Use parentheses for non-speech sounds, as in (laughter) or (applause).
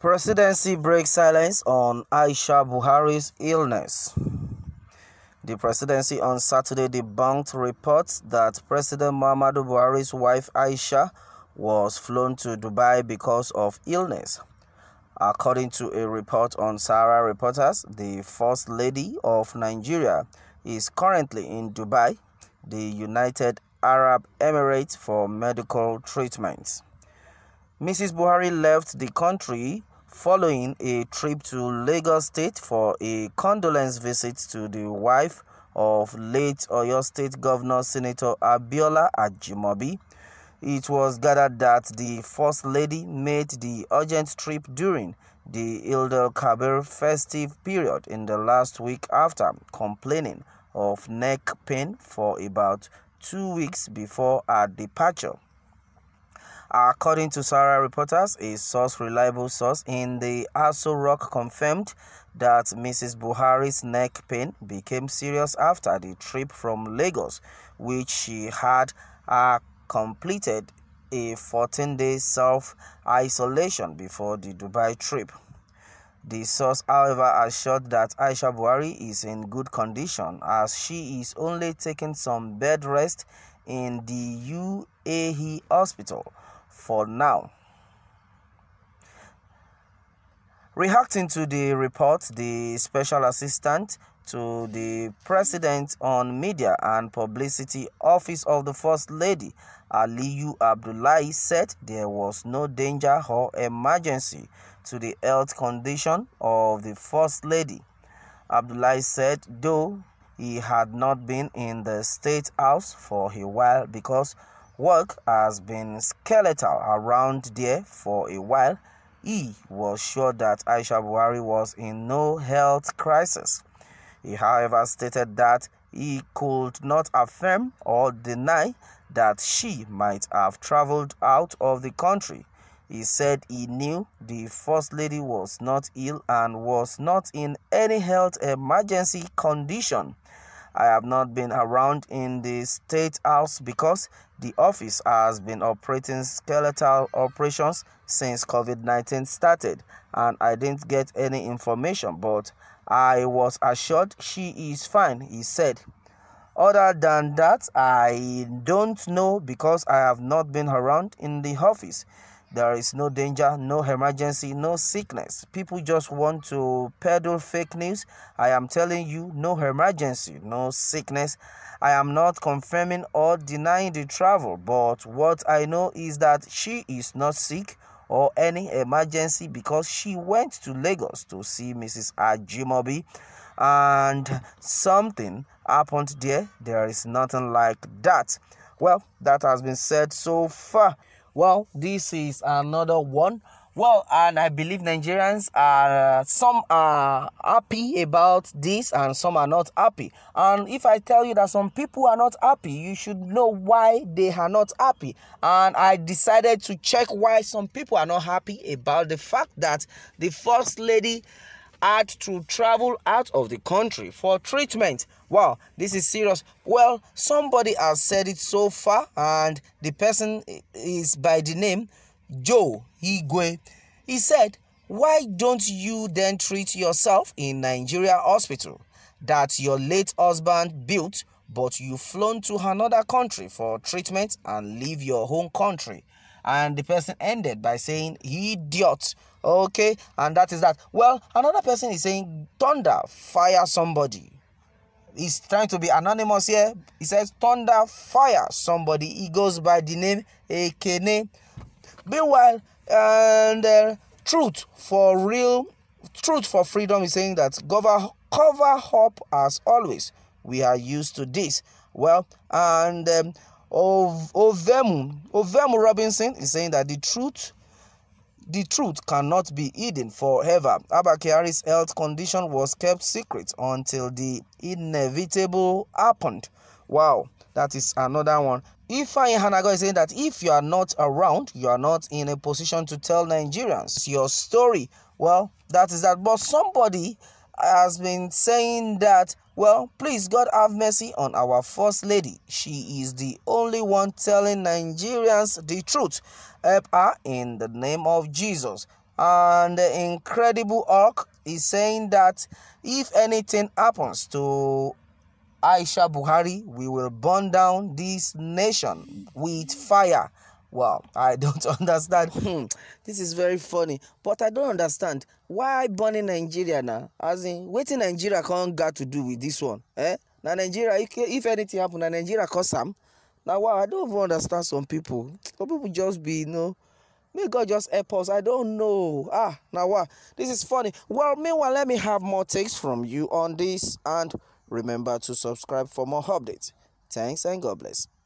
Presidency breaks silence on Aisha Buhari's illness. The presidency on Saturday debunked reports that President Muhammadu Buhari's wife Aisha was flown to Dubai because of illness. According to a report on Sahara Reporters, the First Lady of Nigeria is currently in Dubai, the United Arab Emirates, for medical treatment. Mrs. Buhari left the country following a trip to Lagos State for a condolence visit to the wife of late Oyo State Governor Senator Abiola Ajimobi. It was gathered that the First Lady made the urgent trip during the Elder Kabir festive period in the last week after complaining of neck pain for about two weeks before her departure. According to Sarah reporters, a source reliable source in the Aso Rock confirmed that Mrs. Buhari's neck pain became serious after the trip from Lagos, which she had uh, completed a 14-day self-isolation before the Dubai trip. The source, however, assured that Aisha Buhari is in good condition as she is only taking some bed rest in the UAE hospital for now. Reacting to the report, the special assistant to the president on media and publicity office of the first lady, Aliyu Abdullahi, said there was no danger or emergency to the health condition of the first lady. Abdullahi said, though he had not been in the state house for a while because work has been skeletal around there for a while, he was sure that Aisha Buhari was in no health crisis. He, however, stated that he could not affirm or deny that she might have traveled out of the country. He said he knew the First Lady was not ill and was not in any health emergency condition. I have not been around in the State House because the office has been operating skeletal operations since COVID 19 started and I didn't get any information, but I was assured she is fine, he said. Other than that, I don't know because I have not been around in the office. There is no danger, no emergency, no sickness. People just want to peddle fake news. I am telling you, no emergency, no sickness. I am not confirming or denying the travel, but what I know is that she is not sick or any emergency because she went to Lagos to see Mrs. Ajimobi and something happened there. There is nothing like that. Well, that has been said so far. Well, this is another one. Well, and I believe Nigerians are some are happy about this and some are not happy. And if I tell you that some people are not happy, you should know why they are not happy. And I decided to check why some people are not happy about the fact that the first lady had to travel out of the country for treatment. Wow, this is serious. Well, somebody has said it so far, and the person is by the name Joe Igwe. He said, Why don't you then treat yourself in Nigeria hospital that your late husband built, but you flown to another country for treatment and leave your home country? and the person ended by saying idiot okay and that is that well another person is saying thunder fire somebody he's trying to be anonymous here he says thunder fire somebody he goes by the name akene meanwhile and uh, truth for real truth for freedom is saying that cover cover up as always we are used to this well and um, of Ovemu, Ovemu Robinson is saying that the truth the truth cannot be hidden forever. Abakari's health condition was kept secret until the inevitable happened. Wow, that is another one. Ifeanyi Hanago is saying that if you are not around, you are not in a position to tell Nigerians your story. Well, that is that. But somebody has been saying that well, please, God have mercy on our First Lady. She is the only one telling Nigerians the truth. Help her in the name of Jesus. And the incredible Orc is saying that if anything happens to Aisha Buhari, we will burn down this nation with fire. Wow, I don't (laughs) understand. Hmm. (laughs) this is very funny, but I don't understand why burning Nigeria now. As in, wetin Nigeria con got to do with this one? Eh? Now Nigeria, if anything happen, na Nigeria cause some. Now, wow, I don't even understand some people. Some people just be, you know, may God just help us. I don't know. Ah, na wow, this is funny. Well, meanwhile, let me have more takes from you on this, and remember to subscribe for more updates. Thanks and God bless.